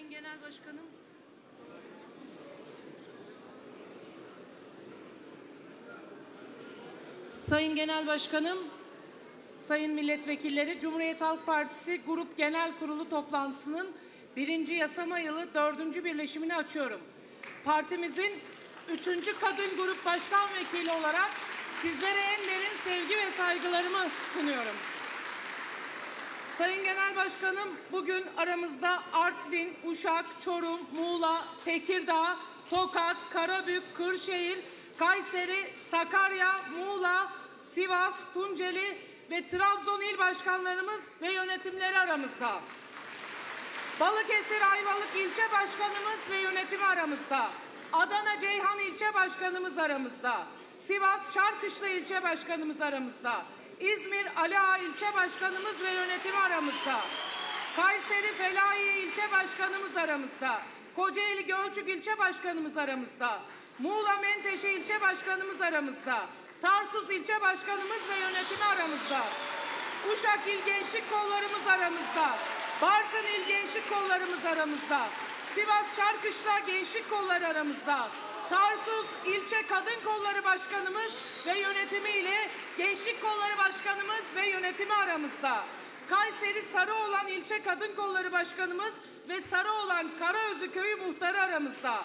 Sayın Genel Başkanım Sayın Genel Başkanım, Sayın Milletvekilleri, Cumhuriyet Halk Partisi Grup Genel Kurulu toplantısının birinci yasama yılı dördüncü birleşimini açıyorum. Partimizin üçüncü kadın grup başkan vekili olarak sizlere en derin sevgi ve saygılarımı sunuyorum. Sayın Genel Başkanım bugün aramızda Artvin, Uşak, Çorum, Muğla, Tekirdağ, Tokat, Karabük, Kırşehir, Kayseri, Sakarya, Muğla, Sivas, Tunceli ve Trabzon il başkanlarımız ve yönetimleri aramızda. Balıkesir Ayvalık ilçe başkanımız ve yönetimi aramızda. Adana Ceyhan ilçe başkanımız aramızda. Sivas Çarkışlı ilçe başkanımız aramızda. İzmir Ala ilçe başkanımız ve yönetimi aramızda. Kayseri Felahiye ilçe başkanımız aramızda. Kocaeli Gölcük ilçe başkanımız aramızda. Muğla Menteşe ilçe başkanımız aramızda. Tarsus ilçe başkanımız ve yönetimi aramızda. Uşak İl Gençlik Kollarımız aramızda. Bartın İl Gençlik Kollarımız aramızda. Sivas Şarkışla Gençlik Kolları aramızda. Tarsus İlçe Kadın Kolları Başkanımız ve yönetimi ile Gençlik Kolları Başkanımız ve yönetimi aramızda. Kayseri Sarıoğlan İlçe Kadın Kolları Başkanımız ve Sarıoğlan Karaözü Köyü Muhtarı aramızda.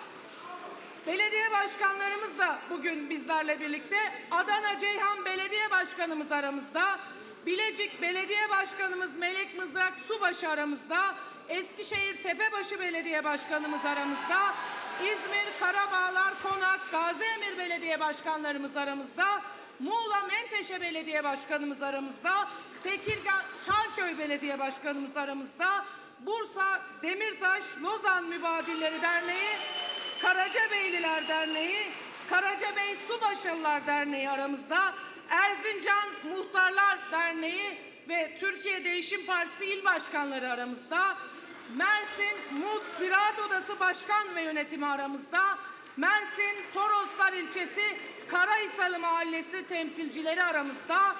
Belediye başkanlarımız da bugün bizlerle birlikte. Adana Ceyhan Belediye Başkanımız aramızda. Bilecik Belediye Başkanımız Melek Mızrak Subaşı aramızda. Eskişehir Tepebaşı Belediye Başkanımız aramızda. İzmir, Karabağlar, Konak, Gaziemir Belediye Başkanlarımız aramızda, Muğla Menteşe Belediye Başkanımız aramızda, Tekirdağ Şarköy Belediye Başkanımız aramızda, Bursa Demirtaş Lozan Mübadilleri Derneği, Karacabeyliler Derneği, Karacabey Subaşılılar Derneği aramızda, Erzincan Muhtarlar Derneği ve Türkiye Değişim Partisi İl başkanları aramızda, Mersin Mut Ziraat Odası Başkan ve Yönetimi aramızda. Mersin Toroslar ilçesi Karahisalı Mahallesi temsilcileri aramızda.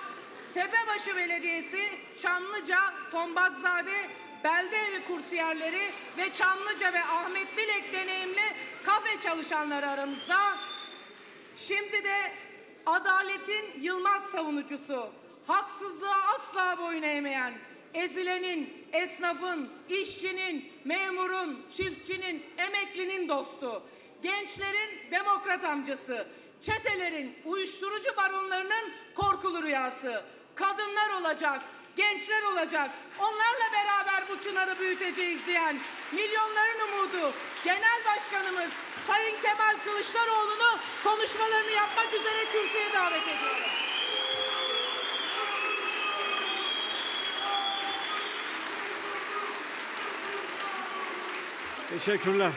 Tepebaşı Belediyesi Çamlıca Tombakzade Belde Evi kursiyerleri ve Çamlıca ve Ahmet Bilek deneyimli kafe çalışanları aramızda. Şimdi de adaletin Yılmaz savunucusu, haksızlığa asla boyun eğmeyen, ezilenin, esnafın, işçinin, memurun, çiftçinin, emeklinin dostu, gençlerin demokrat amcası, çetelerin, uyuşturucu baronlarının korkulu rüyası, kadınlar olacak, gençler olacak. Onlarla beraber bu çınarı büyüteceğiz diyen milyonların umudu Genel Başkanımız Sayın Kemal Kılıçdaroğlu'nu konuşmalarını yapmak üzere Türkiye'ye davet ediyorum. Teşekkürler.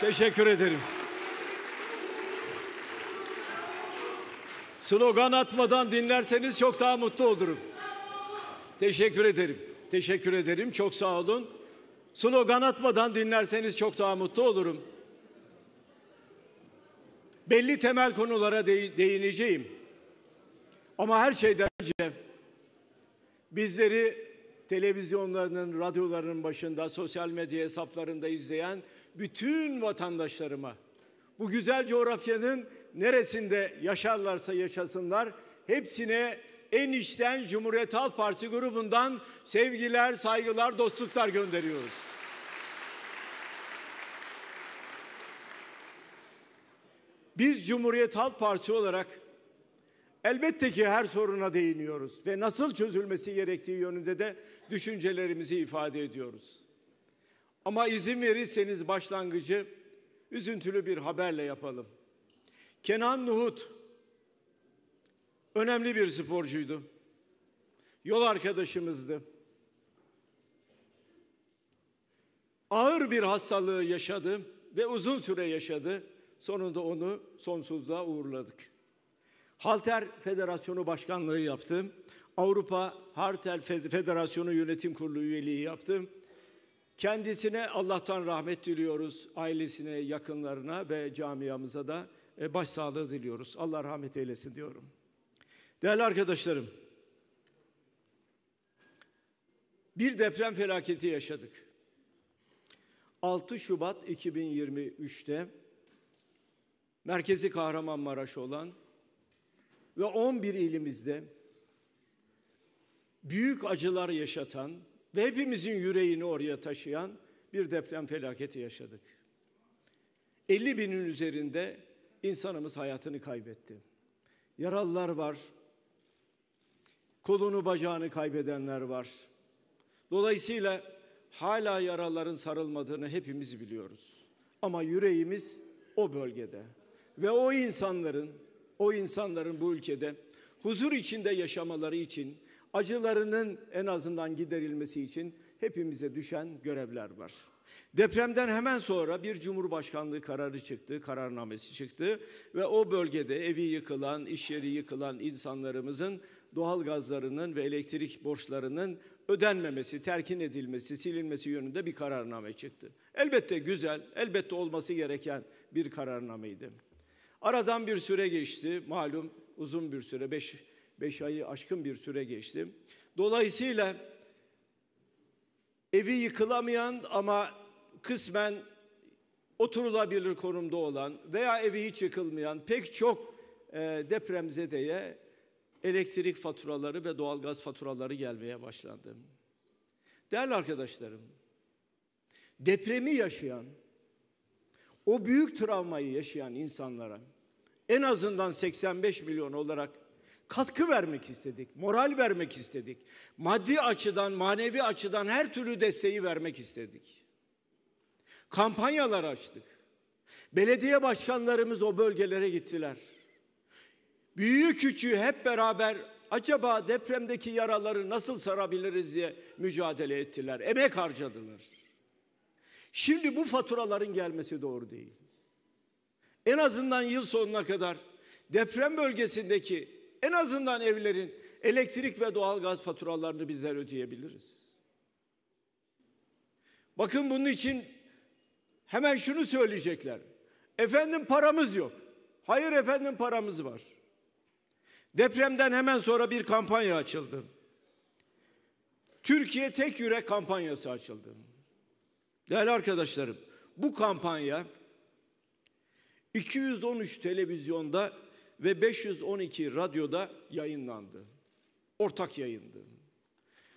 Teşekkür ederim. Slogan atmadan dinlerseniz çok daha mutlu olurum. Teşekkür ederim. Teşekkür ederim. Çok sağ olun. Slogan atmadan dinlerseniz çok daha mutlu olurum. Belli temel konulara değineceğim. Ama her şeyden önce bizleri televizyonlarının, radyolarının başında, sosyal medya hesaplarında izleyen bütün vatandaşlarıma bu güzel coğrafyanın neresinde yaşarlarsa yaşasınlar hepsine en içten Cumhuriyet Halk Partisi grubundan sevgiler, saygılar, dostluklar gönderiyoruz. Biz Cumhuriyet Halk Partisi olarak Elbette ki her soruna değiniyoruz ve nasıl çözülmesi gerektiği yönünde de düşüncelerimizi ifade ediyoruz. Ama izin verirseniz başlangıcı üzüntülü bir haberle yapalım. Kenan Nuhut önemli bir sporcuydu. Yol arkadaşımızdı. Ağır bir hastalığı yaşadı ve uzun süre yaşadı. Sonunda onu sonsuzluğa uğurladık. Halter Federasyonu Başkanlığı yaptım. Avrupa Halter Federasyonu Yönetim Kurulu üyeliği yaptım. Kendisine Allah'tan rahmet diliyoruz, ailesine, yakınlarına ve camiamıza da e, başsağlığı diliyoruz. Allah rahmet eylesin diyorum. Değerli arkadaşlarım, bir deprem felaketi yaşadık. 6 Şubat 2023'te merkezi Kahramanmaraş olan ve 11 ilimizde büyük acılar yaşatan ve hepimizin yüreğini oraya taşıyan bir deprem felaketi yaşadık. 50 binin üzerinde insanımız hayatını kaybetti. Yaralılar var, kolunu bacağını kaybedenler var. Dolayısıyla hala yaraların sarılmadığını hepimiz biliyoruz. Ama yüreğimiz o bölgede ve o insanların o insanların bu ülkede huzur içinde yaşamaları için, acılarının en azından giderilmesi için hepimize düşen görevler var. Depremden hemen sonra bir Cumhurbaşkanlığı kararı çıktı, kararnamesi çıktı ve o bölgede evi yıkılan, iş yeri yıkılan insanlarımızın doğal gazlarının ve elektrik borçlarının ödenmemesi, terkin edilmesi, silinmesi yönünde bir kararname çıktı. Elbette güzel, elbette olması gereken bir kararnameydi. Aradan bir süre geçti. Malum uzun bir süre, beş, beş ayı aşkın bir süre geçti. Dolayısıyla evi yıkılamayan ama kısmen oturulabilir konumda olan veya evi hiç yıkılmayan pek çok e, depremzedeye elektrik faturaları ve doğalgaz faturaları gelmeye başlandı. Değerli arkadaşlarım, depremi yaşayan o büyük travmayı yaşayan insanlara en azından 85 milyon olarak katkı vermek istedik, moral vermek istedik. Maddi açıdan, manevi açıdan her türlü desteği vermek istedik. Kampanyalar açtık. Belediye başkanlarımız o bölgelere gittiler. Büyüğü küçüğü hep beraber acaba depremdeki yaraları nasıl sarabiliriz diye mücadele ettiler. Emek harcadılar. Şimdi bu faturaların gelmesi doğru değil. En azından yıl sonuna kadar deprem bölgesindeki en azından evlerin elektrik ve doğalgaz faturalarını bizler ödeyebiliriz. Bakın bunun için hemen şunu söyleyecekler. Efendim paramız yok. Hayır efendim paramız var. Depremden hemen sonra bir kampanya açıldı. Türkiye Tek Yürek kampanyası açıldı. Değerli arkadaşlarım, bu kampanya 213 televizyonda ve 512 radyoda yayınlandı. Ortak yayındı.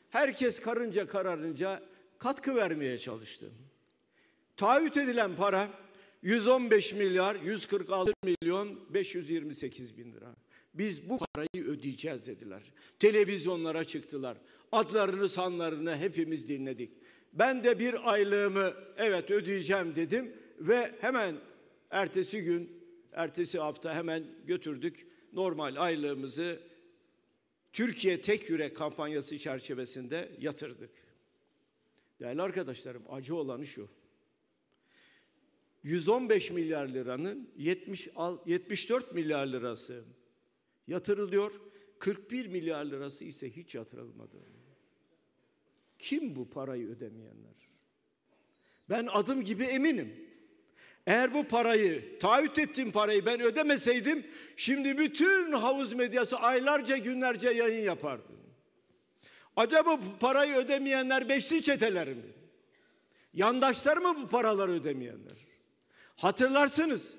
Herkes karınca kararınca katkı vermeye çalıştı. Taahhüt edilen para 115 milyar 146 milyon 528 bin lira. Biz bu parayı ödeyeceğiz dediler. Televizyonlara çıktılar. Adlarını sanlarını hepimiz dinledik. Ben de bir aylığımı evet ödeyeceğim dedim ve hemen ertesi gün, ertesi hafta hemen götürdük normal aylığımızı Türkiye Tek Yürek kampanyası çerçevesinde yatırdık. Değerli arkadaşlarım acı olanı şu. 115 milyar liranın 70, 74 milyar lirası yatırılıyor. 41 milyar lirası ise hiç yatırılmadı. Kim bu parayı ödemeyenler? Ben adım gibi eminim. Eğer bu parayı, taahhüt ettiğim parayı ben ödemeseydim, şimdi bütün havuz medyası aylarca günlerce yayın yapardı. Acaba bu parayı ödemeyenler beşli çeteler mi? Yandaşlar mı bu paraları ödemeyenler? Hatırlarsınız,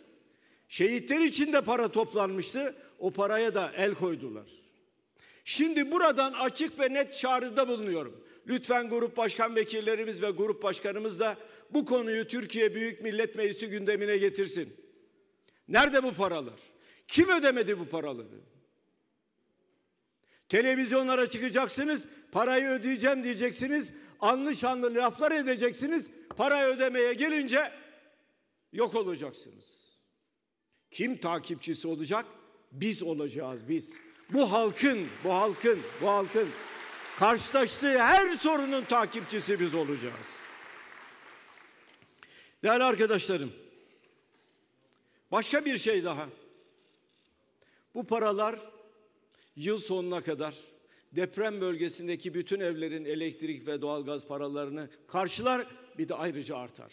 şehitler için de para toplanmıştı, o paraya da el koydular. Şimdi buradan açık ve net çağrıda bulunuyorum. Lütfen grup başkan vekillerimiz ve grup başkanımız da bu konuyu Türkiye Büyük Millet Meclisi gündemine getirsin. Nerede bu paralar? Kim ödemedi bu paraları? Televizyonlara çıkacaksınız, parayı ödeyeceğim diyeceksiniz, anlı şanlı laflar edeceksiniz, parayı ödemeye gelince yok olacaksınız. Kim takipçisi olacak? Biz olacağız biz. Bu halkın, bu halkın, bu halkın karşılaştığı her sorunun takipçisi biz olacağız. Değerli arkadaşlarım, başka bir şey daha. Bu paralar yıl sonuna kadar deprem bölgesindeki bütün evlerin elektrik ve doğalgaz paralarını karşılar bir de ayrıca artar.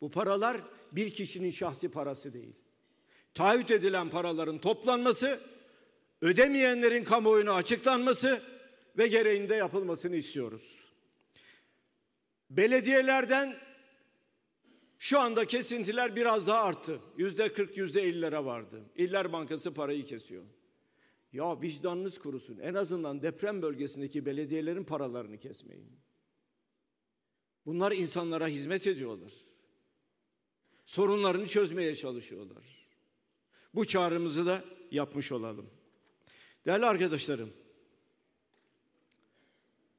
Bu paralar bir kişinin şahsi parası değil. Taahhüt edilen paraların toplanması, ödemeyenlerin kamuoyuna açıklanması ve gereğinde yapılmasını istiyoruz. Belediyelerden şu anda kesintiler biraz daha arttı. Yüzde 40, yüzde 50'lere vardı. İller Bankası parayı kesiyor. Ya vicdanınız kurusun. En azından deprem bölgesindeki belediyelerin paralarını kesmeyin. Bunlar insanlara hizmet ediyorlar. Sorunlarını çözmeye çalışıyorlar. Bu çağrımızı da yapmış olalım. Değerli arkadaşlarım,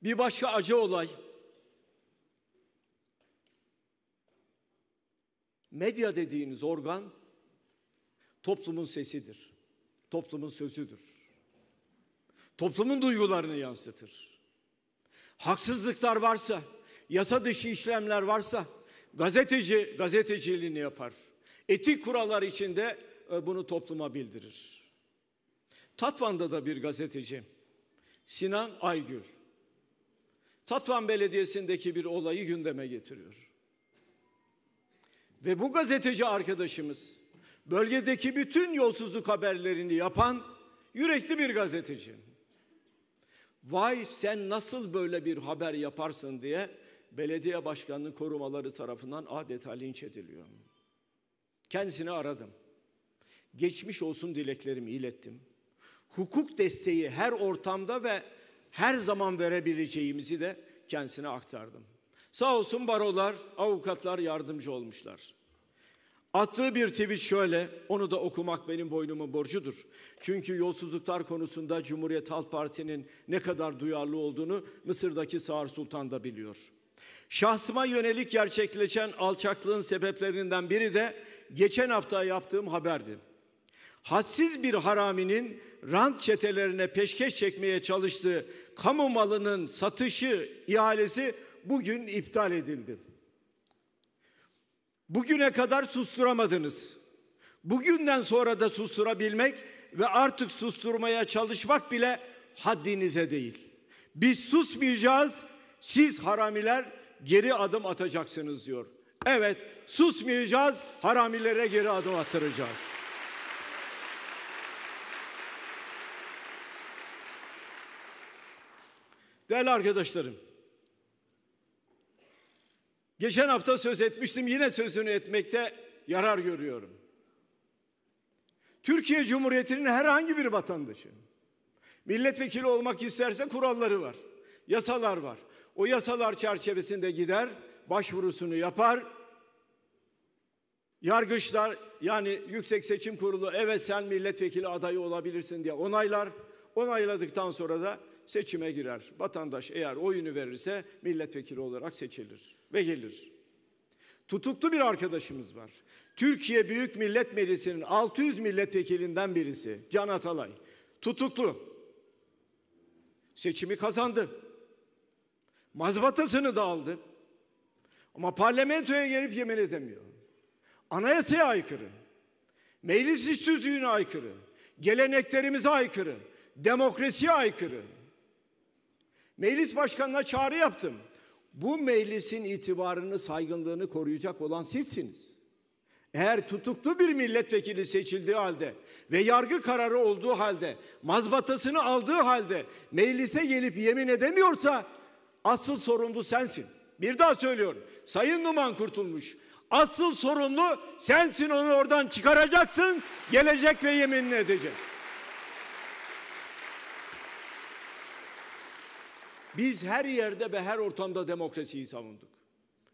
bir başka acı olay. Medya dediğiniz organ toplumun sesidir. Toplumun sözüdür. Toplumun duygularını yansıtır. Haksızlıklar varsa, yasa dışı işlemler varsa gazeteci gazeteciliğini yapar. Etik kurallar içinde e, bunu topluma bildirir. Tatvan'da da bir gazeteci Sinan Aygül Tatvan Belediyesi'ndeki bir olayı gündeme getiriyor. Ve bu gazeteci arkadaşımız bölgedeki bütün yolsuzluk haberlerini yapan yürekli bir gazeteci. Vay sen nasıl böyle bir haber yaparsın diye belediye başkanının korumaları tarafından adeta linç ediliyor. Kendisini aradım. Geçmiş olsun dileklerimi ilettim. Hukuk desteği her ortamda ve her zaman verebileceğimizi de kendisine aktardım. Sağ olsun barolar, avukatlar yardımcı olmuşlar. Attığı bir tweet şöyle, onu da okumak benim boynumu borcudur. Çünkü yolsuzluklar konusunda Cumhuriyet Halk Partisi'nin ne kadar duyarlı olduğunu Mısır'daki Sağır Sultan da biliyor. Şahsıma yönelik gerçekleşen alçaklığın sebeplerinden biri de geçen hafta yaptığım haberdi. Hassiz bir haraminin rant çetelerine peşkeş çekmeye çalıştığı kamu malının satışı ihalesi bugün iptal edildi. Bugüne kadar susturamadınız. Bugünden sonra da susturabilmek ve artık susturmaya çalışmak bile haddinize değil. Biz susmayacağız, siz haramiler geri adım atacaksınız diyor. Evet, susmayacağız, haramilere geri adım attıracağız. Değerli arkadaşlarım, geçen hafta söz etmiştim, yine sözünü etmekte yarar görüyorum. Türkiye Cumhuriyeti'nin herhangi bir vatandaşı milletvekili olmak isterse kuralları var, yasalar var. O yasalar çerçevesinde gider, başvurusunu yapar. Yargıçlar yani Yüksek Seçim Kurulu evet sen milletvekili adayı olabilirsin diye onaylar. Onayladıktan sonra da seçime girer. Vatandaş eğer oyunu verirse milletvekili olarak seçilir ve gelir. Tutuklu bir arkadaşımız var. Türkiye Büyük Millet Meclisi'nin 600 milletvekilinden birisi Can Atalay. Tutuklu. Seçimi kazandı. Mazbatasını da aldı. Ama parlamentoya gelip yemin edemiyor. Anayasaya aykırı. Meclis iş aykırı. Geleneklerimize aykırı. Demokrasiye aykırı. Meclis başkanına çağrı yaptım. Bu meclisin itibarını, saygınlığını koruyacak olan sizsiniz. Eğer tutuklu bir milletvekili seçildiği halde ve yargı kararı olduğu halde, mazbatasını aldığı halde meclise gelip yemin edemiyorsa asıl sorumlu sensin. Bir daha söylüyorum. Sayın Numan Kurtulmuş, asıl sorumlu sensin onu oradan çıkaracaksın, gelecek ve yeminini edecek. Biz her yerde ve her ortamda demokrasiyi savunduk.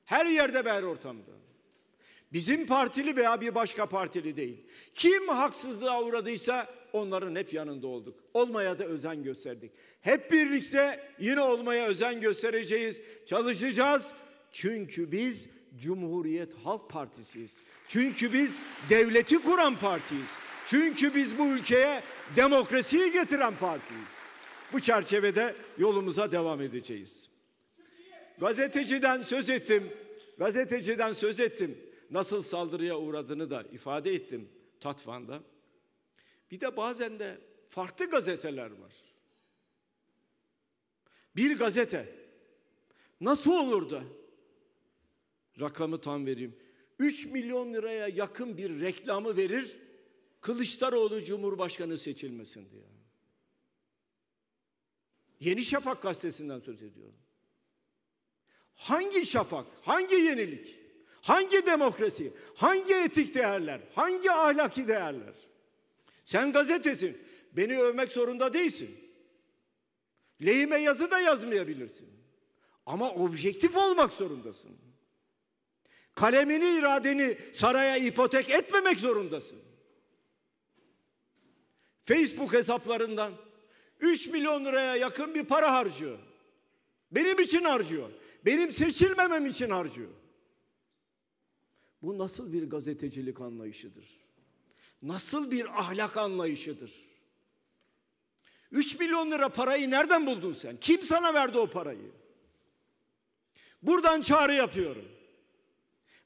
Her yerde ve her ortamda. Bizim partili veya bir başka partili değil. Kim haksızlığa uğradıysa onların hep yanında olduk. Olmaya da özen gösterdik. Hep birlikte yine olmaya özen göstereceğiz, çalışacağız. Çünkü biz Cumhuriyet Halk Partisiyiz. Çünkü biz devleti kuran partiyiz. Çünkü biz bu ülkeye demokrasiyi getiren partiyiz. Bu çerçevede yolumuza devam edeceğiz. Gazeteciden söz ettim. Gazeteciden söz ettim. Nasıl saldırıya uğradığını da ifade ettim Tatvan'da. Bir de bazen de farklı gazeteler var. Bir gazete nasıl olur da rakamı tam vereyim. 3 milyon liraya yakın bir reklamı verir Kılıçdaroğlu Cumhurbaşkanı seçilmesin diye. Yeni Şafak gazetesinden söz ediyorum. Hangi şafak, hangi yenilik, hangi demokrasi, hangi etik değerler, hangi ahlaki değerler? Sen gazetesin, beni övmek zorunda değilsin. Lehime yazı da yazmayabilirsin. Ama objektif olmak zorundasın. Kalemini, iradeni saraya ipotek etmemek zorundasın. Facebook hesaplarından 3 milyon liraya yakın bir para harcıyor. Benim için harcıyor. Benim seçilmemem için harcıyor. Bu nasıl bir gazetecilik anlayışıdır? Nasıl bir ahlak anlayışıdır? 3 milyon lira parayı nereden buldun sen? Kim sana verdi o parayı? Buradan çağrı yapıyorum.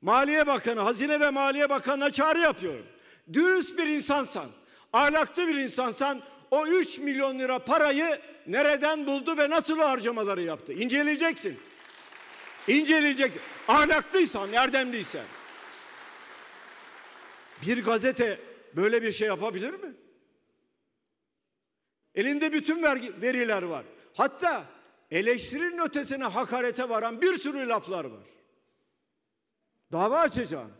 Maliye Bakanı, Hazine ve Maliye Bakanı'na çağrı yapıyorum. Dürüst bir insansan, ahlaklı bir insansan o 3 milyon lira parayı nereden buldu ve nasıl harcamaları yaptı? İnceleyeceksin. İnceleyeceksin. Ahlaklıysan, erdemliysen. Bir gazete böyle bir şey yapabilir mi? Elinde bütün vergi, veriler var. Hatta eleştirinin ötesine hakarete varan bir sürü laflar var. Dava açacağım.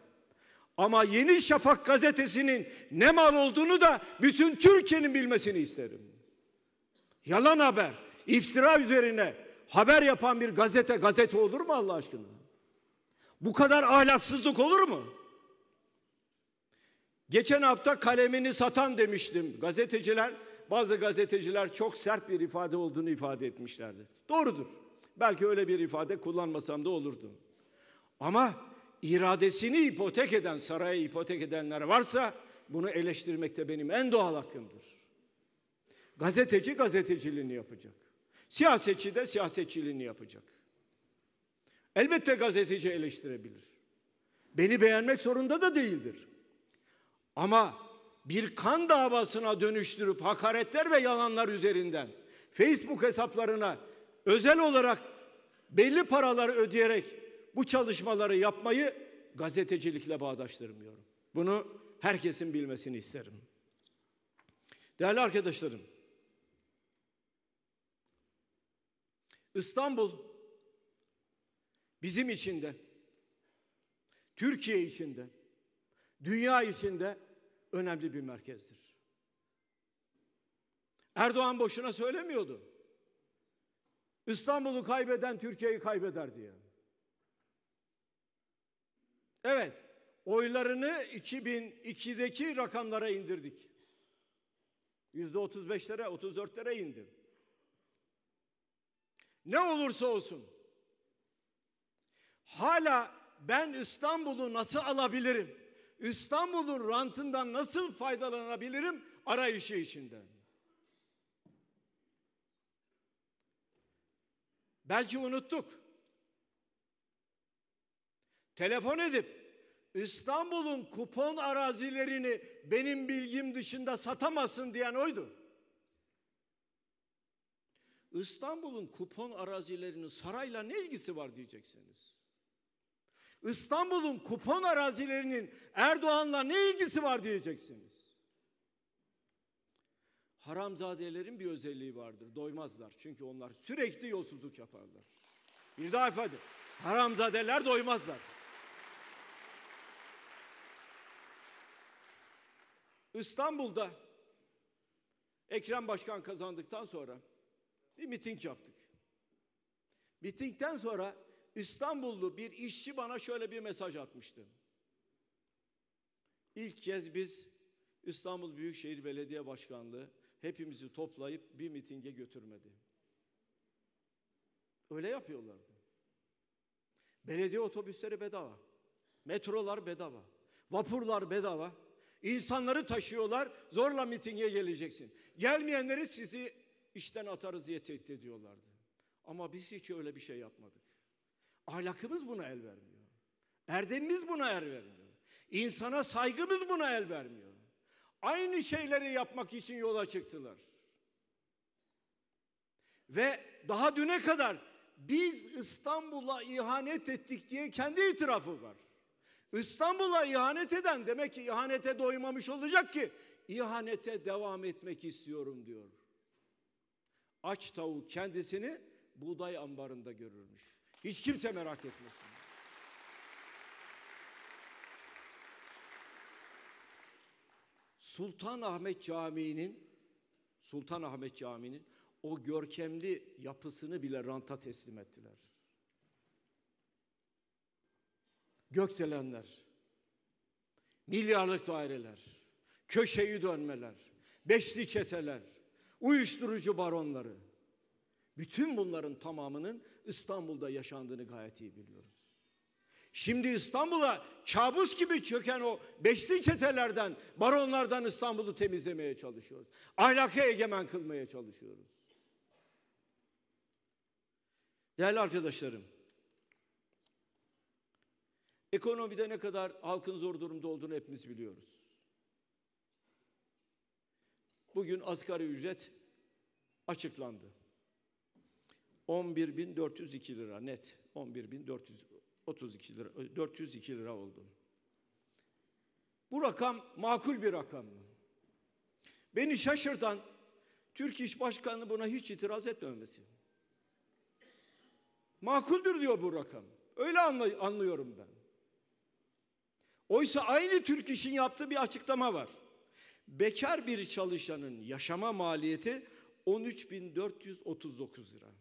Ama Yeni Şafak gazetesinin ne mal olduğunu da bütün Türkiye'nin bilmesini isterim. Yalan haber, iftira üzerine haber yapan bir gazete gazete olur mu Allah aşkına? Bu kadar ahlaksızlık olur mu? Geçen hafta kalemini satan demiştim. Gazeteciler, bazı gazeteciler çok sert bir ifade olduğunu ifade etmişlerdi. Doğrudur. Belki öyle bir ifade kullanmasam da olurdu. Ama iradesini ipotek eden, saraya ipotek edenler varsa bunu eleştirmekte benim en doğal hakkımdır. Gazeteci gazeteciliğini yapacak. Siyasetçi de siyasetçiliğini yapacak. Elbette gazeteci eleştirebilir. Beni beğenmek zorunda da değildir. Ama bir kan davasına dönüştürüp hakaretler ve yalanlar üzerinden Facebook hesaplarına özel olarak belli paraları ödeyerek bu çalışmaları yapmayı gazetecilikle bağdaştırmıyorum. Bunu herkesin bilmesini isterim. Değerli arkadaşlarım, İstanbul bizim için de, Türkiye için de, dünya için de önemli bir merkezdir. Erdoğan boşuna söylemiyordu. İstanbul'u kaybeden Türkiye'yi kaybeder diye. Evet, oylarını 2002'deki rakamlara indirdik. Yüzde 35'lere, 34'lere indim. Ne olursa olsun. Hala ben İstanbul'u nasıl alabilirim? İstanbul'un rantından nasıl faydalanabilirim? Arayışı içinde. Belki unuttuk. Telefon edip İstanbul'un kupon arazilerini benim bilgim dışında satamazsın diyen oydu. İstanbul'un kupon arazilerinin sarayla ne ilgisi var diyeceksiniz. İstanbul'un kupon arazilerinin Erdoğan'la ne ilgisi var diyeceksiniz. Haramzadelerin bir özelliği vardır. Doymazlar. Çünkü onlar sürekli yolsuzluk yaparlar. Bir daha ifade. Haramzadeler doymazlar. İstanbul'da Ekrem Başkan kazandıktan sonra bir miting yaptık. Mitingden sonra İstanbullu bir işçi bana şöyle bir mesaj atmıştı. İlk kez biz İstanbul Büyükşehir Belediye Başkanlığı hepimizi toplayıp bir mitinge götürmedi. Öyle yapıyorlardı. Belediye otobüsleri bedava. Metrolar bedava. Vapurlar bedava. İnsanları taşıyorlar. Zorla mitinge geleceksin. Gelmeyenleri sizi işten atarız diye tehdit ediyorlardı. Ama biz hiç öyle bir şey yapmadık. Ahlakımız buna el vermiyor. Erdemimiz buna el vermiyor. İnsana saygımız buna el vermiyor. Aynı şeyleri yapmak için yola çıktılar. Ve daha düne kadar biz İstanbul'a ihanet ettik diye kendi itirafı var. İstanbul'a ihanet eden demek ki ihanete doymamış olacak ki ihanete devam etmek istiyorum diyor. Aç tavuk kendisini buğday ambarında görürmüş. Hiç kimse merak etmesin. Sultan Ahmet Camii'nin Sultan Ahmet Camii'nin o görkemli yapısını bile ranta teslim ettiler. gökdelenler, milyarlık daireler, köşeyi dönmeler, beşli çeteler, uyuşturucu baronları. Bütün bunların tamamının İstanbul'da yaşandığını gayet iyi biliyoruz. Şimdi İstanbul'a kabus gibi çöken o beşli çetelerden, baronlardan İstanbul'u temizlemeye çalışıyoruz. Ahlaka egemen kılmaya çalışıyoruz. Değerli arkadaşlarım, Ekonomide ne kadar halkın zor durumda olduğunu hepimiz biliyoruz. Bugün asgari ücret açıklandı. 11.402 lira net. 11.432 lira 402 lira oldu. Bu rakam makul bir rakam mı? Beni şaşırtan Türk İş Başkanı buna hiç itiraz etmemesi. Makuldür diyor bu rakam. Öyle anlıyorum ben. Oysa aynı Türk İş'in yaptığı bir açıklama var. Bekar bir çalışanın yaşama maliyeti 13.439 lira.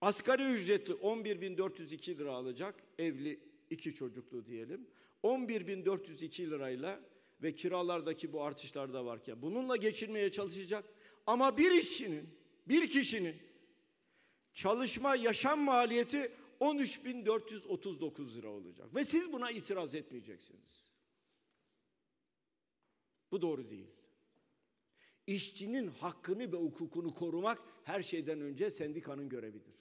Asgari ücretli 11.402 lira alacak evli iki çocuklu diyelim. 11.402 lirayla ve kiralardaki bu artışlarda varken bununla geçirmeye çalışacak. Ama bir işçinin, bir kişinin çalışma yaşam maliyeti 13.439 lira olacak. Ve siz buna itiraz etmeyeceksiniz. Bu doğru değil. İşçinin hakkını ve hukukunu korumak her şeyden önce sendikanın görevidir.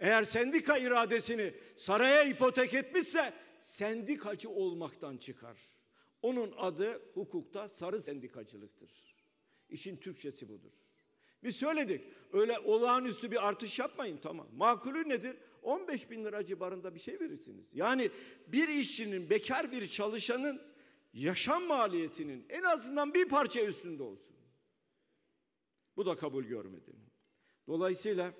Eğer sendika iradesini saraya ipotek etmişse sendikacı olmaktan çıkar. Onun adı hukukta sarı sendikacılıktır. İşin Türkçesi budur. Biz söyledik. Öyle olağanüstü bir artış yapmayın tamam. Makulü nedir? 15 bin lira civarında bir şey verirsiniz. Yani bir işçinin, bekar bir çalışanın yaşam maliyetinin en azından bir parça üstünde olsun. Bu da kabul görmedi. Dolayısıyla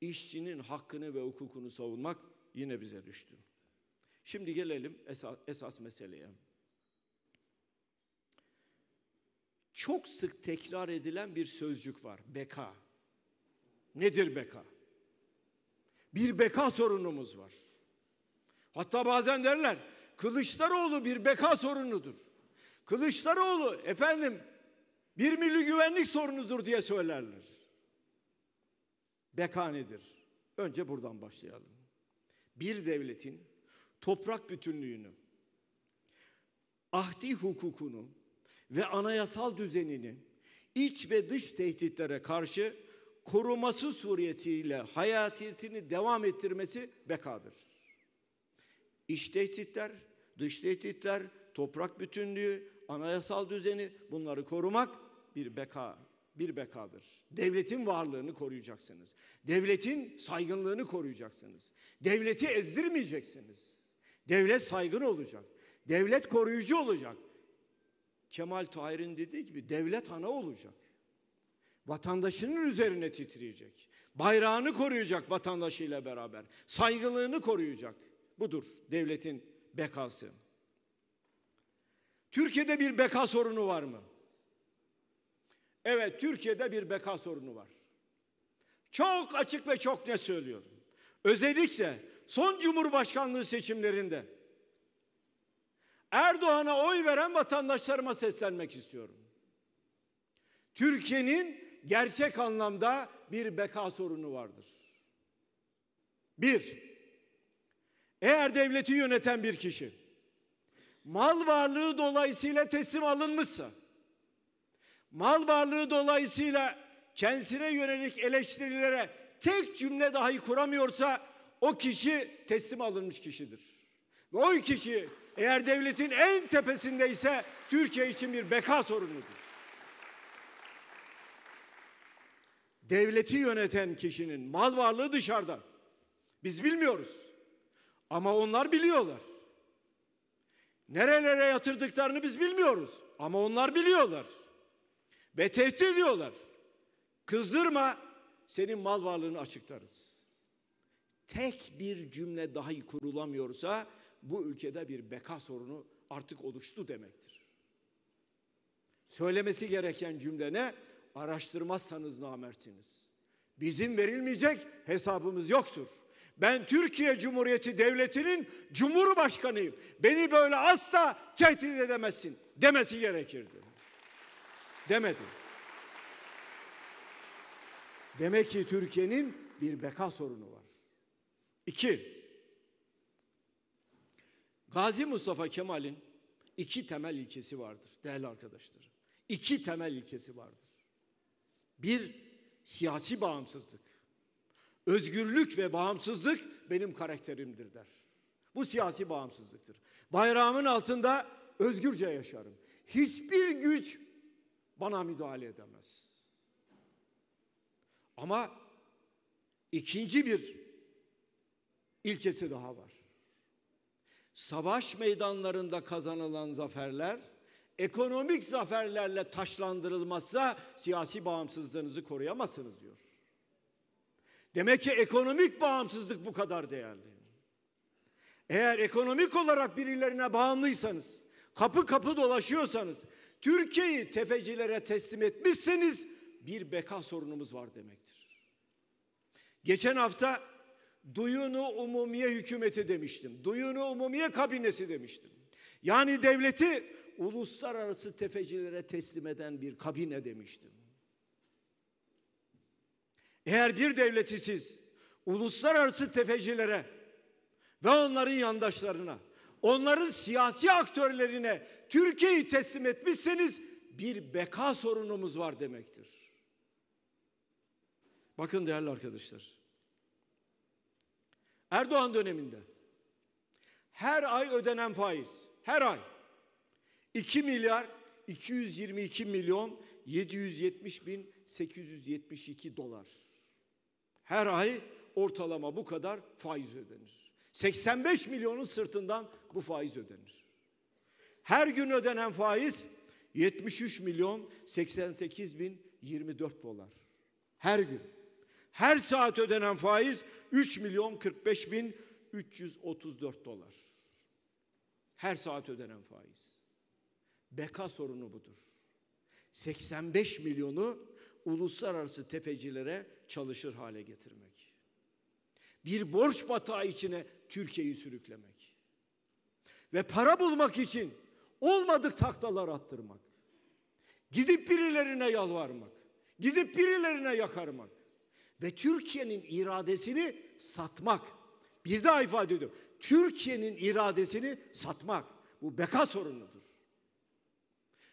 işçinin hakkını ve hukukunu savunmak yine bize düştü. Şimdi gelelim esas, esas meseleye. Çok sık tekrar edilen bir sözcük var. Beka. Nedir beka? bir beka sorunumuz var. Hatta bazen derler Kılıçdaroğlu bir beka sorunudur. Kılıçdaroğlu efendim bir milli güvenlik sorunudur diye söylerler. Beka nedir? Önce buradan başlayalım. Bir devletin toprak bütünlüğünü, ahdi hukukunu ve anayasal düzenini iç ve dış tehditlere karşı koruması suretiyle hayatiyetini devam ettirmesi bekadır. İç tehditler, dış tehditler, toprak bütünlüğü, anayasal düzeni bunları korumak bir beka, bir bekadır. Devletin varlığını koruyacaksınız. Devletin saygınlığını koruyacaksınız. Devleti ezdirmeyeceksiniz. Devlet saygın olacak. Devlet koruyucu olacak. Kemal Tahir'in dediği gibi devlet ana olacak. Vatandaşının üzerine titriyecek. Bayrağını koruyacak vatandaşıyla beraber. Saygılığını koruyacak. Budur devletin bekası. Türkiye'de bir beka sorunu var mı? Evet, Türkiye'de bir beka sorunu var. Çok açık ve çok net söylüyorum. Özellikle son Cumhurbaşkanlığı seçimlerinde Erdoğan'a oy veren vatandaşlarıma seslenmek istiyorum. Türkiye'nin gerçek anlamda bir beka sorunu vardır. Bir, eğer devleti yöneten bir kişi mal varlığı dolayısıyla teslim alınmışsa, mal varlığı dolayısıyla kendisine yönelik eleştirilere tek cümle dahi kuramıyorsa o kişi teslim alınmış kişidir. Ve o kişi eğer devletin en tepesinde ise Türkiye için bir beka sorunudur. Devleti yöneten kişinin mal varlığı dışarıda. Biz bilmiyoruz. Ama onlar biliyorlar. Nerelere yatırdıklarını biz bilmiyoruz. Ama onlar biliyorlar. Ve tehdit ediyorlar. Kızdırma senin mal varlığını açıklarız. Tek bir cümle dahi kurulamıyorsa bu ülkede bir beka sorunu artık oluştu demektir. Söylemesi gereken cümle ne? araştırmazsanız namertiniz. Bizim verilmeyecek hesabımız yoktur. Ben Türkiye Cumhuriyeti Devleti'nin Cumhurbaşkanıyım. Beni böyle asla tehdit edemezsin demesi gerekirdi. Demedi. Demek ki Türkiye'nin bir beka sorunu var. İki, Gazi Mustafa Kemal'in iki temel ilkesi vardır değerli arkadaşlarım. İki temel ilkesi vardır. Bir, siyasi bağımsızlık. Özgürlük ve bağımsızlık benim karakterimdir der. Bu siyasi bağımsızlıktır. Bayrağımın altında özgürce yaşarım. Hiçbir güç bana müdahale edemez. Ama ikinci bir ilkesi daha var. Savaş meydanlarında kazanılan zaferler ekonomik zaferlerle taşlandırılmazsa siyasi bağımsızlığınızı koruyamazsınız diyor. Demek ki ekonomik bağımsızlık bu kadar değerli. Eğer ekonomik olarak birilerine bağımlıysanız, kapı kapı dolaşıyorsanız, Türkiye'yi tefecilere teslim etmişseniz bir beka sorunumuz var demektir. Geçen hafta duyunu umumiye hükümeti demiştim. Duyunu umumiye kabinesi demiştim. Yani devleti uluslararası tefecilere teslim eden bir kabine demiştim. Eğer bir devleti siz uluslararası tefecilere ve onların yandaşlarına, onların siyasi aktörlerine Türkiye'yi teslim etmişseniz bir beka sorunumuz var demektir. Bakın değerli arkadaşlar. Erdoğan döneminde her ay ödenen faiz, her ay 2 milyar 222 milyon 770 bin 872 dolar. Her ay ortalama bu kadar faiz ödenir. 85 milyonun sırtından bu faiz ödenir. Her gün ödenen faiz 73 milyon 88 bin 24 dolar. Her gün. Her saat ödenen faiz 3 milyon 45 bin 334 dolar. Her saat ödenen faiz. Beka sorunu budur. 85 milyonu uluslararası tefecilere çalışır hale getirmek. Bir borç batağı içine Türkiye'yi sürüklemek. Ve para bulmak için olmadık taklalar attırmak. Gidip birilerine yalvarmak. Gidip birilerine yakarmak. Ve Türkiye'nin iradesini satmak. Bir daha ifade ediyorum. Türkiye'nin iradesini satmak. Bu beka sorunudur.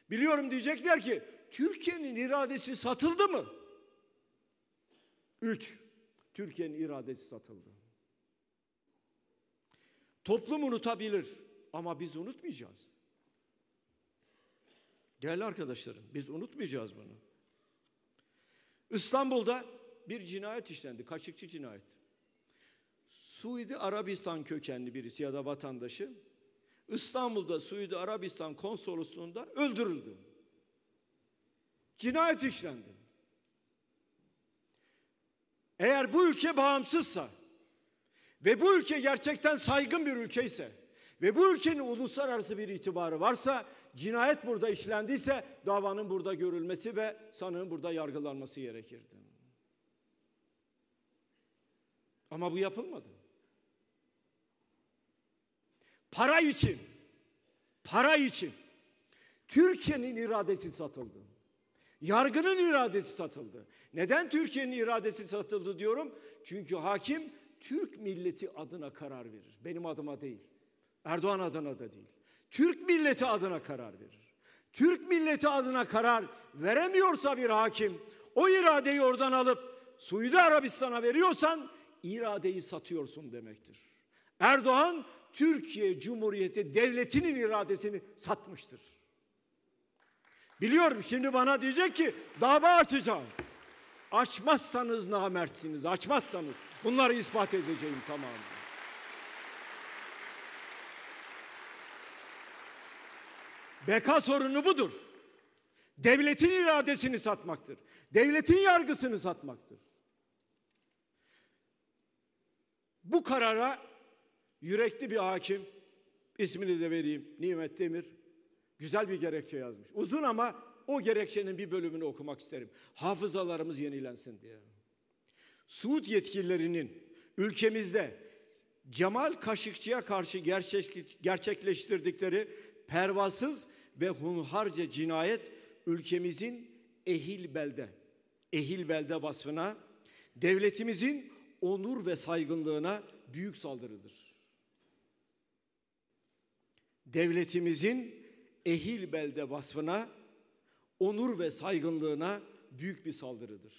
Biliyorum diyecekler ki Türkiye'nin iradesi satıldı mı? Üç, Türkiye'nin iradesi satıldı. Toplum unutabilir ama biz unutmayacağız. Değerli arkadaşlarım biz unutmayacağız bunu. İstanbul'da bir cinayet işlendi. Kaşıkçı cinayeti. Suudi Arabistan kökenli birisi ya da vatandaşı İstanbul'da Suudi Arabistan konsolosluğunda öldürüldü. Cinayet işlendi. Eğer bu ülke bağımsızsa ve bu ülke gerçekten saygın bir ülke ise ve bu ülkenin uluslararası bir itibarı varsa cinayet burada işlendiyse davanın burada görülmesi ve sanığın burada yargılanması gerekirdi. Ama bu yapılmadı. Para için. Para için. Türkiye'nin iradesi satıldı. Yargının iradesi satıldı. Neden Türkiye'nin iradesi satıldı diyorum? Çünkü hakim Türk milleti adına karar verir. Benim adıma değil. Erdoğan adına da değil. Türk milleti adına karar verir. Türk milleti adına karar veremiyorsa bir hakim o iradeyi oradan alıp Suudi Arabistan'a veriyorsan iradeyi satıyorsun demektir. Erdoğan Türkiye Cumhuriyeti devletinin iradesini satmıştır. Biliyorum şimdi bana diyecek ki dava açacağım. Açmazsanız namertsiniz, açmazsanız. Bunları ispat edeceğim tamam. Beka sorunu budur. Devletin iradesini satmaktır. Devletin yargısını satmaktır. Bu karara yürekli bir hakim, ismini de vereyim, Nimet Demir, güzel bir gerekçe yazmış. Uzun ama o gerekçenin bir bölümünü okumak isterim. Hafızalarımız yenilensin diye. Suud yetkililerinin ülkemizde Cemal Kaşıkçı'ya karşı gerçek, gerçekleştirdikleri pervasız ve hunharca cinayet ülkemizin ehil belde, ehil belde vasfına, devletimizin onur ve saygınlığına büyük saldırıdır devletimizin ehil belde vasfına, onur ve saygınlığına büyük bir saldırıdır.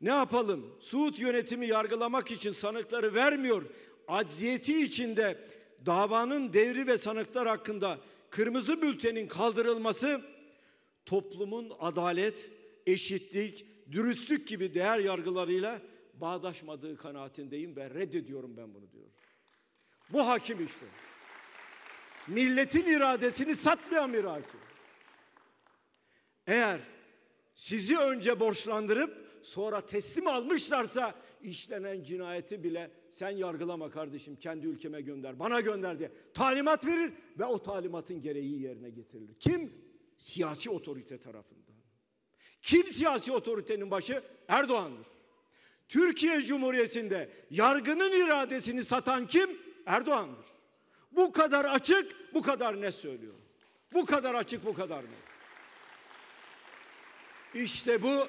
Ne yapalım? Suud yönetimi yargılamak için sanıkları vermiyor. Acziyeti içinde davanın devri ve sanıklar hakkında kırmızı bültenin kaldırılması toplumun adalet, eşitlik, dürüstlük gibi değer yargılarıyla bağdaşmadığı kanaatindeyim ve reddediyorum ben bunu diyor. Bu hakim işte milletin iradesini satmayan bir hakim. Eğer sizi önce borçlandırıp sonra teslim almışlarsa işlenen cinayeti bile sen yargılama kardeşim kendi ülkeme gönder bana gönder diye talimat verir ve o talimatın gereği yerine getirilir. Kim? Siyasi otorite tarafından. Kim siyasi otoritenin başı? Erdoğan'dır. Türkiye Cumhuriyeti'nde yargının iradesini satan kim? Erdoğan'dır. Bu kadar açık, bu kadar ne söylüyor? Bu kadar açık, bu kadar ne? İşte bu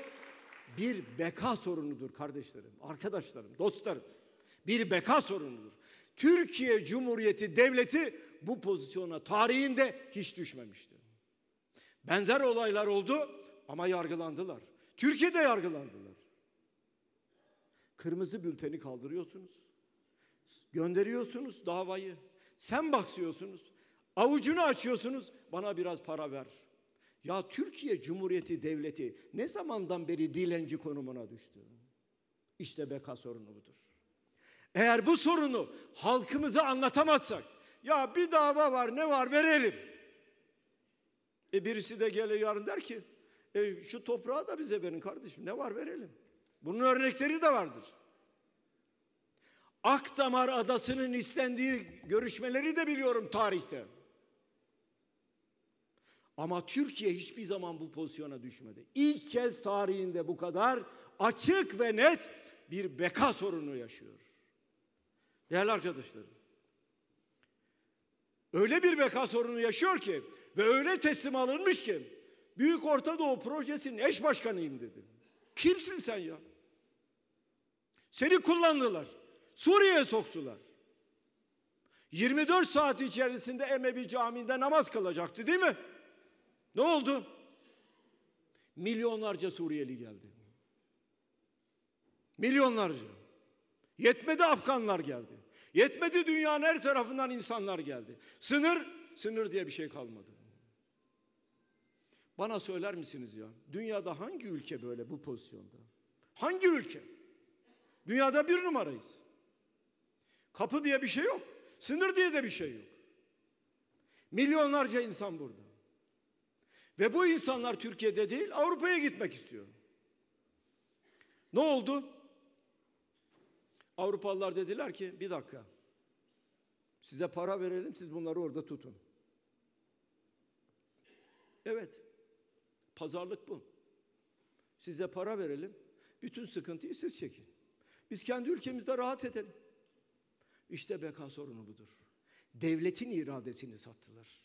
bir beka sorunudur kardeşlerim, arkadaşlarım, dostlarım. Bir beka sorunudur. Türkiye Cumhuriyeti Devleti bu pozisyona tarihinde hiç düşmemişti. Benzer olaylar oldu ama yargılandılar. Türkiye'de yargılandılar. Kırmızı bülteni kaldırıyorsunuz. Gönderiyorsunuz davayı. Sen bak diyorsunuz. Avucunu açıyorsunuz. Bana biraz para ver. Ya Türkiye Cumhuriyeti Devleti ne zamandan beri dilenci konumuna düştü? İşte beka sorunu budur. Eğer bu sorunu halkımıza anlatamazsak, ya bir dava var ne var verelim. E birisi de gelir yarın der ki, e şu toprağı da bize verin kardeşim ne var verelim. Bunun örnekleri de vardır. Akdamar Adası'nın istendiği görüşmeleri de biliyorum tarihte. Ama Türkiye hiçbir zaman bu pozisyona düşmedi. İlk kez tarihinde bu kadar açık ve net bir beka sorunu yaşıyor. Değerli arkadaşlarım. Öyle bir beka sorunu yaşıyor ki ve öyle teslim alınmış ki Büyük Orta Doğu Projesi'nin eş başkanıyım dedi. Kimsin sen ya? Seni kullandılar. Suriye'ye soktular. 24 saat içerisinde Emevi Camii'nde namaz kılacaktı değil mi? Ne oldu? Milyonlarca Suriyeli geldi. Milyonlarca. Yetmedi Afganlar geldi. Yetmedi dünyanın her tarafından insanlar geldi. Sınır, sınır diye bir şey kalmadı. Bana söyler misiniz ya? Dünyada hangi ülke böyle bu pozisyonda? Hangi ülke? Dünyada bir numarayız. Kapı diye bir şey yok. Sınır diye de bir şey yok. Milyonlarca insan burada. Ve bu insanlar Türkiye'de değil Avrupa'ya gitmek istiyor. Ne oldu? Avrupalılar dediler ki bir dakika. Size para verelim siz bunları orada tutun. Evet. Pazarlık bu. Size para verelim. Bütün sıkıntıyı siz çekin. Biz kendi ülkemizde rahat edelim. İşte beka sorunu budur. Devletin iradesini sattılar.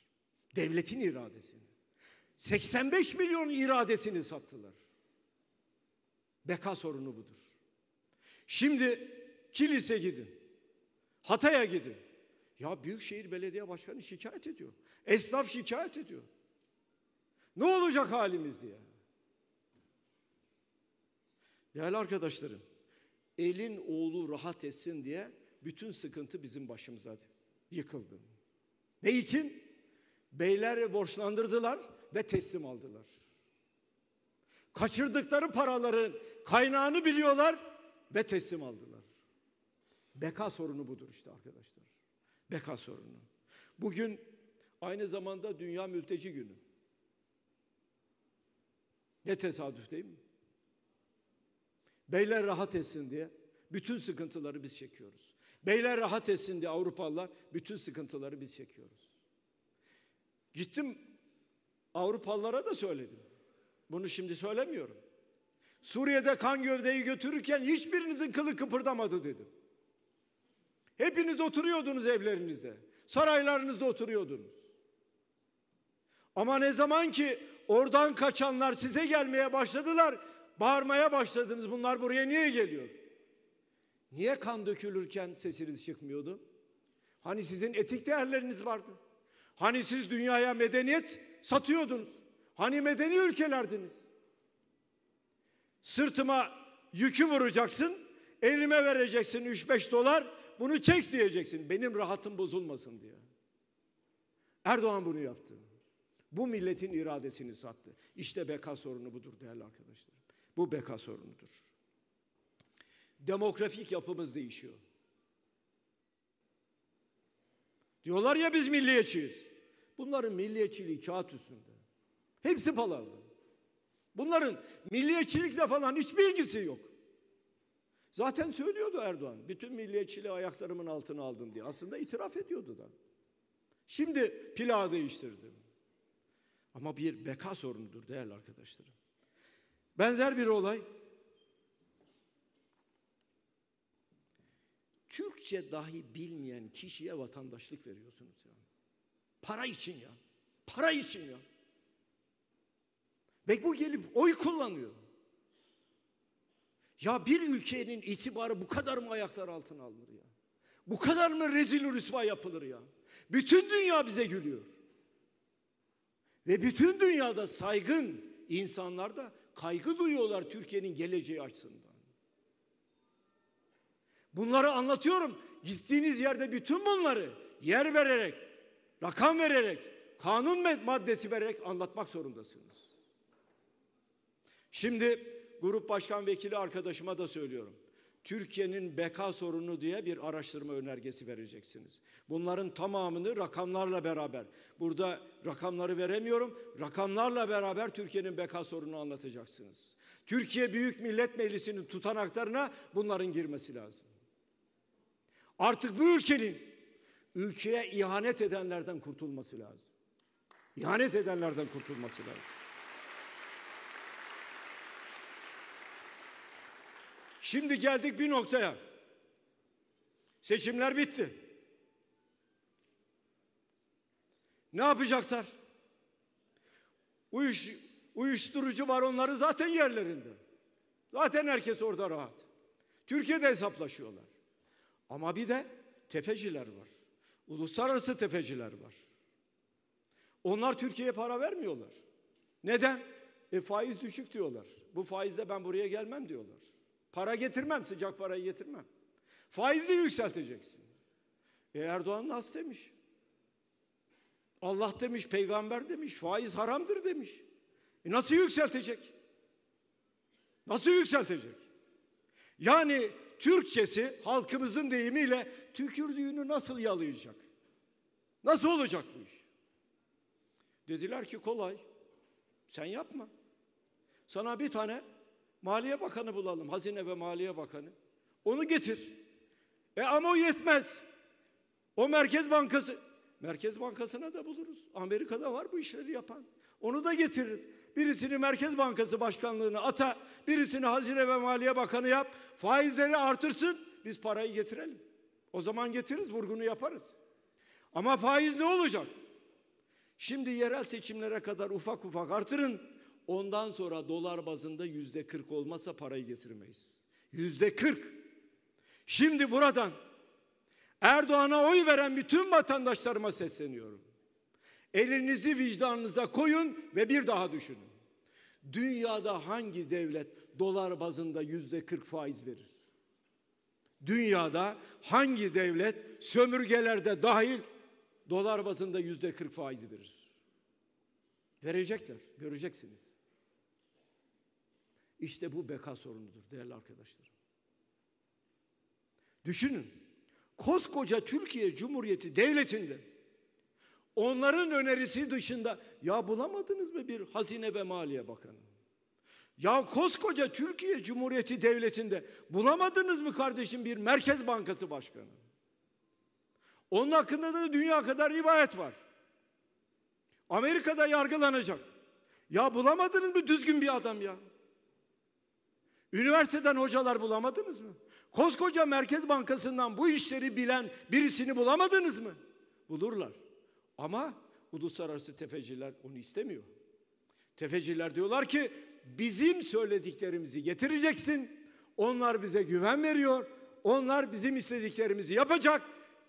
Devletin iradesini. 85 milyon iradesini sattılar. Beka sorunu budur. Şimdi kilise gidin. Hatay'a gidin. Ya Büyükşehir Belediye Başkanı şikayet ediyor. Esnaf şikayet ediyor. Ne olacak halimiz diye. Değerli arkadaşlarım, elin oğlu rahat etsin diye bütün sıkıntı bizim başımıza yıkıldı. Ne için? Beyleri borçlandırdılar ve teslim aldılar. Kaçırdıkları paraların kaynağını biliyorlar ve teslim aldılar. Beka sorunu budur işte arkadaşlar. Beka sorunu. Bugün aynı zamanda Dünya Mülteci Günü. Ne tesadüf değil mi? Beyler rahat etsin diye bütün sıkıntıları biz çekiyoruz. Beyler rahat etsin diye Avrupalılar bütün sıkıntıları biz çekiyoruz. Gittim Avrupalılara da söyledim. Bunu şimdi söylemiyorum. Suriye'de kan gövdeyi götürürken hiçbirinizin kılı kıpırdamadı dedim. Hepiniz oturuyordunuz evlerinizde. Saraylarınızda oturuyordunuz. Ama ne zaman ki oradan kaçanlar size gelmeye başladılar, bağırmaya başladınız. Bunlar buraya niye geliyor? Niye kan dökülürken sesiniz çıkmıyordu? Hani sizin etik değerleriniz vardı? Hani siz dünyaya medeniyet satıyordunuz? Hani medeni ülkelerdiniz? Sırtıma yükü vuracaksın, elime vereceksin 3-5 dolar, bunu çek diyeceksin. Benim rahatım bozulmasın diye. Erdoğan bunu yaptı. Bu milletin iradesini sattı. İşte beka sorunu budur değerli arkadaşlarım. Bu beka sorunudur demografik yapımız değişiyor. Diyorlar ya biz milliyetçiyiz. Bunların milliyetçiliği kağıt üstünde. Hepsi palavra. Bunların milliyetçilikle falan hiçbir ilgisi yok. Zaten söylüyordu Erdoğan. Bütün milliyetçiliği ayaklarımın altına aldım diye. Aslında itiraf ediyordu da. Şimdi plağı değiştirdim. Ama bir beka sorunudur değerli arkadaşlarım. Benzer bir olay Türkçe dahi bilmeyen kişiye vatandaşlık veriyorsunuz ya. Para için ya. Para için ya. Ve bu gelip oy kullanıyor. Ya bir ülkenin itibarı bu kadar mı ayaklar altına alınır ya? Bu kadar mı rezil rüsva yapılır ya? Bütün dünya bize gülüyor. Ve bütün dünyada saygın insanlar da kaygı duyuyorlar Türkiye'nin geleceği açısından. Bunları anlatıyorum. Gittiğiniz yerde bütün bunları yer vererek, rakam vererek, kanun maddesi vererek anlatmak zorundasınız. Şimdi grup başkan vekili arkadaşıma da söylüyorum. Türkiye'nin beka sorunu diye bir araştırma önergesi vereceksiniz. Bunların tamamını rakamlarla beraber, burada rakamları veremiyorum, rakamlarla beraber Türkiye'nin beka sorunu anlatacaksınız. Türkiye Büyük Millet Meclisi'nin tutanaklarına bunların girmesi lazım. Artık bu ülkenin ülkeye ihanet edenlerden kurtulması lazım. İhanet edenlerden kurtulması lazım. Şimdi geldik bir noktaya. Seçimler bitti. Ne yapacaklar? Uyuş, uyuşturucu var onları zaten yerlerinde. Zaten herkes orada rahat. Türkiye'de hesaplaşıyorlar. Ama bir de tefeciler var. Uluslararası tefeciler var. Onlar Türkiye'ye para vermiyorlar. Neden? E faiz düşük diyorlar. Bu faizle ben buraya gelmem diyorlar. Para getirmem, sıcak parayı getirmem. Faizi yükselteceksin. E Erdoğan nasıl demiş. Allah demiş, peygamber demiş, faiz haramdır demiş. E nasıl yükseltecek? Nasıl yükseltecek? Yani Türkçesi halkımızın deyimiyle tükürdüğünü nasıl yalayacak? Nasıl olacak bu iş? Dediler ki kolay. Sen yapma. Sana bir tane Maliye Bakanı bulalım. Hazine ve Maliye Bakanı. Onu getir. E ama o yetmez. O Merkez Bankası. Merkez Bankası'na da buluruz. Amerika'da var bu işleri yapan. Onu da getiririz. Birisini Merkez Bankası Başkanlığı'na ata, birisini Hazine ve Maliye Bakanı yap, faizleri artırsın, biz parayı getirelim. O zaman getiririz, vurgunu yaparız. Ama faiz ne olacak? Şimdi yerel seçimlere kadar ufak ufak artırın. Ondan sonra dolar bazında yüzde kırk olmasa parayı getirmeyiz. Yüzde kırk. Şimdi buradan Erdoğan'a oy veren bütün vatandaşlarıma sesleniyorum. Elinizi vicdanınıza koyun ve bir daha düşünün. Dünyada hangi devlet dolar bazında yüzde kırk faiz verir? Dünyada hangi devlet sömürgelerde dahil dolar bazında yüzde kırk faiz verir? Verecekler, göreceksiniz. İşte bu beka sorunudur değerli arkadaşlar. Düşünün, koskoca Türkiye Cumhuriyeti Devleti'nde Onların önerisi dışında ya bulamadınız mı bir Hazine ve Maliye Bakanı? Ya koskoca Türkiye Cumhuriyeti Devleti'nde bulamadınız mı kardeşim bir Merkez Bankası Başkanı? Onun hakkında da dünya kadar rivayet var. Amerika'da yargılanacak. Ya bulamadınız mı düzgün bir adam ya? Üniversiteden hocalar bulamadınız mı? Koskoca Merkez Bankası'ndan bu işleri bilen birisini bulamadınız mı? Bulurlar. Ama uluslararası tefeciler onu istemiyor. Tefeciler diyorlar ki bizim söylediklerimizi getireceksin. Onlar bize güven veriyor. Onlar bizim istediklerimizi yapacak.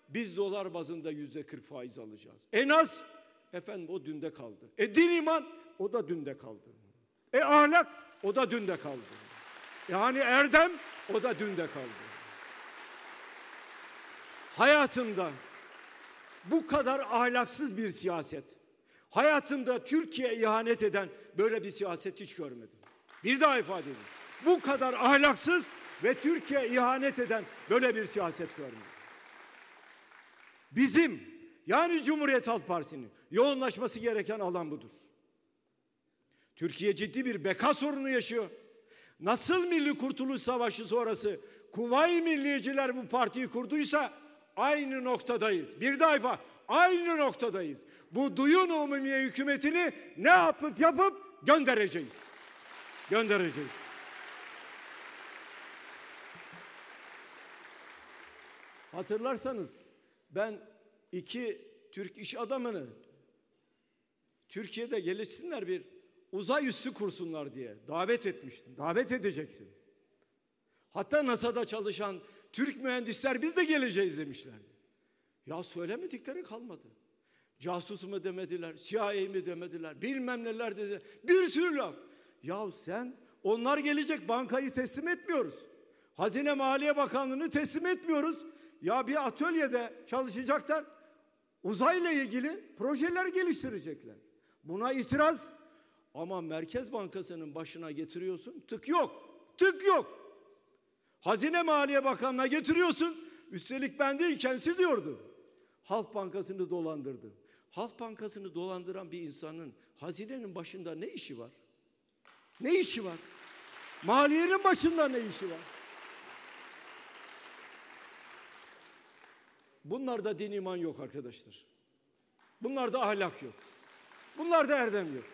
Biz dolar bazında yüzde 40 faiz alacağız. En az efendim o dünde kaldı. E din iman o da dünde kaldı. E ahlak o da dünde kaldı. Yani erdem o da dünde kaldı. Hayatında bu kadar ahlaksız bir siyaset. Hayatımda Türkiye ihanet eden böyle bir siyaset hiç görmedim. Bir daha ifade edeyim. Bu kadar ahlaksız ve Türkiye ihanet eden böyle bir siyaset görmedim. Bizim yani Cumhuriyet Halk Partisi'nin yoğunlaşması gereken alan budur. Türkiye ciddi bir beka sorunu yaşıyor. Nasıl Milli Kurtuluş Savaşı sonrası Kuvayi Milliciler bu partiyi kurduysa aynı noktadayız. Bir defa aynı noktadayız. Bu duyun umumiye hükümetini ne yapıp yapıp göndereceğiz. Göndereceğiz. Hatırlarsanız ben iki Türk iş adamını Türkiye'de gelişsinler bir uzay üssü kursunlar diye davet etmiştim. Davet edecektim. Hatta NASA'da çalışan Türk mühendisler biz de geleceğiz demişlerdi. Ya söylemedikleri kalmadı. Casus mu demediler, CIA mi demediler, bilmem neler dedi. Bir sürü laf. Ya sen onlar gelecek bankayı teslim etmiyoruz. Hazine Maliye Bakanlığı'nı teslim etmiyoruz. Ya bir atölyede çalışacaklar. Uzayla ilgili projeler geliştirecekler. Buna itiraz ama Merkez Bankası'nın başına getiriyorsun. Tık yok. Tık yok. Hazine Maliye Bakanlığı'na getiriyorsun. Üstelik ben değilken siliyordu. Halk Bankası'nı dolandırdı. Halk Bankası'nı dolandıran bir insanın hazinenin başında ne işi var? Ne işi var? Maliyenin başında ne işi var? Bunlarda din iman yok arkadaşlar. Bunlarda ahlak yok. Bunlarda erdem yok.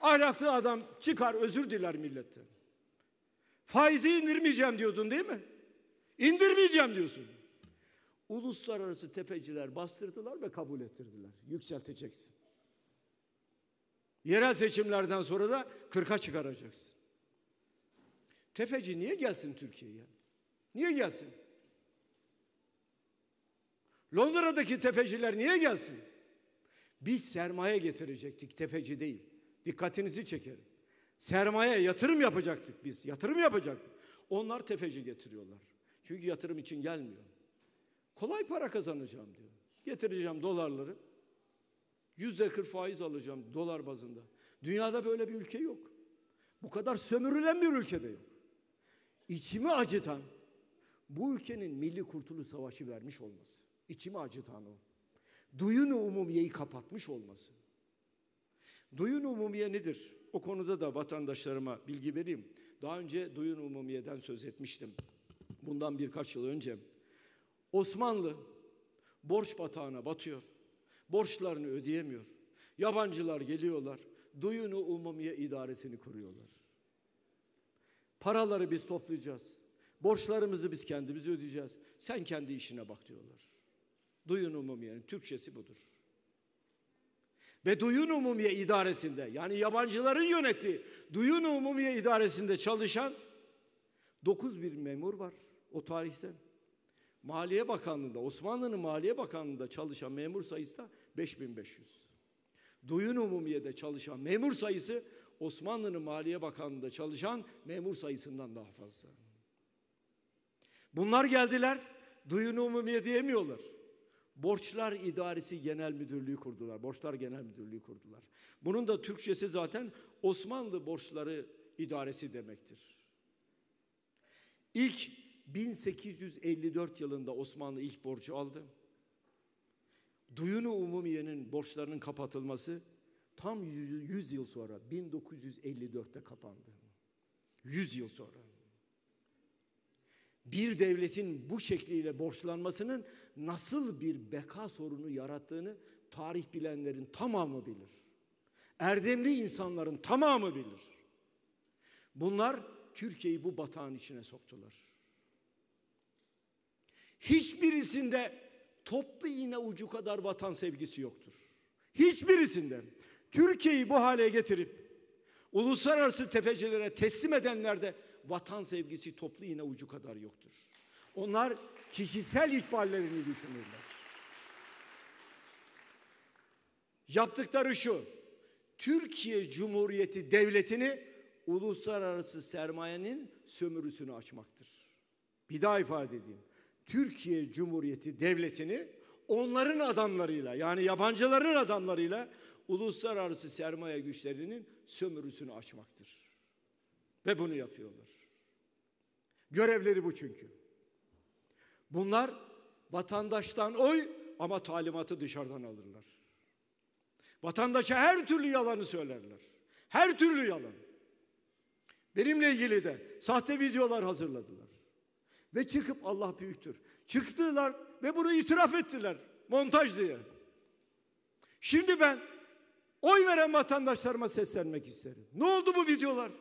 Ahlaklı adam çıkar özür diler milletten. Faizi indirmeyeceğim diyordun değil mi? İndirmeyeceğim diyorsun. Uluslararası tefeciler bastırdılar ve kabul ettirdiler. Yükselteceksin. Yerel seçimlerden sonra da 40'a çıkaracaksın. Tefeci niye gelsin Türkiye'ye? Niye gelsin? Londra'daki tefeciler niye gelsin? Biz sermaye getirecektik, tefeci değil. Dikkatinizi çekerim. Sermaye yatırım yapacaktık biz. Yatırım yapacaktık. Onlar tefeci getiriyorlar. Çünkü yatırım için gelmiyor. Kolay para kazanacağım diyor. Getireceğim dolarları. Yüzde kırk faiz alacağım dolar bazında. Dünyada böyle bir ülke yok. Bu kadar sömürülen bir ülkede yok. İçimi acıtan bu ülkenin milli kurtuluş savaşı vermiş olması. İçimi acıtan o. Duyun umumiyeyi kapatmış olması. Duyun umumiye nedir? O konuda da vatandaşlarıma bilgi vereyim. Daha önce Duyun Umumiye'den söz etmiştim. Bundan birkaç yıl önce. Osmanlı borç batağına batıyor. Borçlarını ödeyemiyor. Yabancılar geliyorlar. Duyunu Umumiye idaresini kuruyorlar. Paraları biz toplayacağız. Borçlarımızı biz kendimiz ödeyeceğiz. Sen kendi işine bak diyorlar. Duyun Umumiye'nin Türkçesi budur. Beduyun Umumiye idaresinde yani yabancıların yönettiği Duyun Umumiye İdaresi'nde çalışan 9 bir memur var o tarihte Maliye Bakanlığı'nda, Osmanlı'nın Maliye Bakanlığı'nda çalışan memur sayısı da 5500. Duyun Umumiye'de çalışan memur sayısı Osmanlı'nın Maliye Bakanlığı'nda çalışan memur sayısından daha fazla. Bunlar geldiler, duyun umumiye diyemiyorlar. Borçlar İdaresi Genel Müdürlüğü kurdular. Borçlar Genel Müdürlüğü kurdular. Bunun da Türkçesi zaten Osmanlı Borçları İdaresi demektir. İlk 1854 yılında Osmanlı ilk borcu aldı. Duyunu Umumiye'nin borçlarının kapatılması tam 100 yıl sonra 1954'te kapandı. 100 yıl sonra bir devletin bu şekliyle borçlanmasının nasıl bir beka sorunu yarattığını tarih bilenlerin tamamı bilir. Erdemli insanların tamamı bilir. Bunlar Türkiye'yi bu batağın içine soktular. Hiçbirisinde toplu iğne ucu kadar vatan sevgisi yoktur. Hiçbirisinde Türkiye'yi bu hale getirip uluslararası tefecilere teslim edenlerde vatan sevgisi toplu yine ucu kadar yoktur. Onlar kişisel ihbarlarını düşünürler. Yaptıkları şu. Türkiye Cumhuriyeti Devleti'ni uluslararası sermayenin sömürüsünü açmaktır. Bir daha ifade edeyim. Türkiye Cumhuriyeti Devleti'ni onların adamlarıyla yani yabancıların adamlarıyla uluslararası sermaye güçlerinin sömürüsünü açmaktır. Ve bunu yapıyorlar. Görevleri bu çünkü. Bunlar vatandaştan oy ama talimatı dışarıdan alırlar. Vatandaşa her türlü yalanı söylerler. Her türlü yalan. Benimle ilgili de sahte videolar hazırladılar. Ve çıkıp Allah büyüktür. Çıktılar ve bunu itiraf ettiler. Montaj diye. Şimdi ben oy veren vatandaşlarıma seslenmek isterim. Ne oldu bu videolar?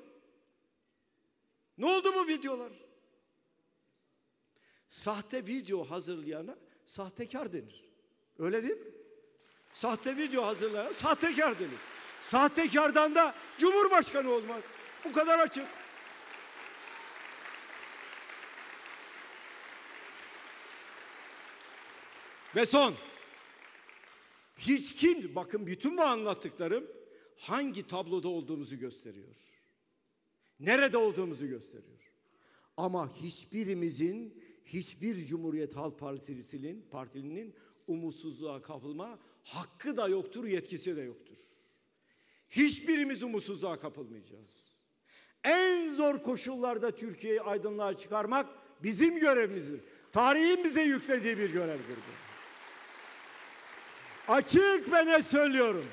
Ne oldu bu videolar? Sahte video hazırlayana sahtekar denir. Öyle değil mi? Sahte video hazırlayana sahtekar denir. Sahtekardan da cumhurbaşkanı olmaz. Bu kadar açık. Ve son. Hiç kim, bakın bütün bu anlattıklarım hangi tabloda olduğumuzu gösteriyor nerede olduğumuzu gösteriyor. Ama hiçbirimizin, hiçbir Cumhuriyet Halk Partisi'nin, partilinin umutsuzluğa kapılma hakkı da yoktur, yetkisi de yoktur. Hiçbirimiz umutsuzluğa kapılmayacağız. En zor koşullarda Türkiye'yi aydınlığa çıkarmak bizim görevimizdir. Tarihin bize yüklediği bir görevdir bu. Açık ve ne söylüyorum?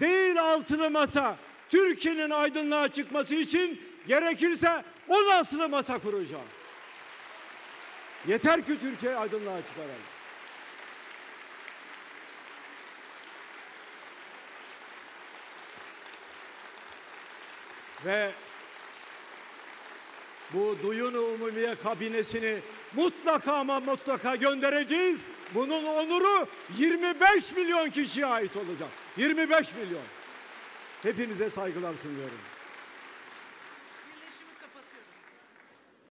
Değil altılı masa, Türkiye'nin aydınlığa çıkması için gerekirse onun altına masa kuracağım. Yeter ki Türkiye aydınlığa çıkaralım. Ve bu Duyun-u Umumiye kabinesini mutlaka ama mutlaka göndereceğiz. Bunun onuru 25 milyon kişiye ait olacak. 25 milyon. Hepinize saygılar sunuyorum.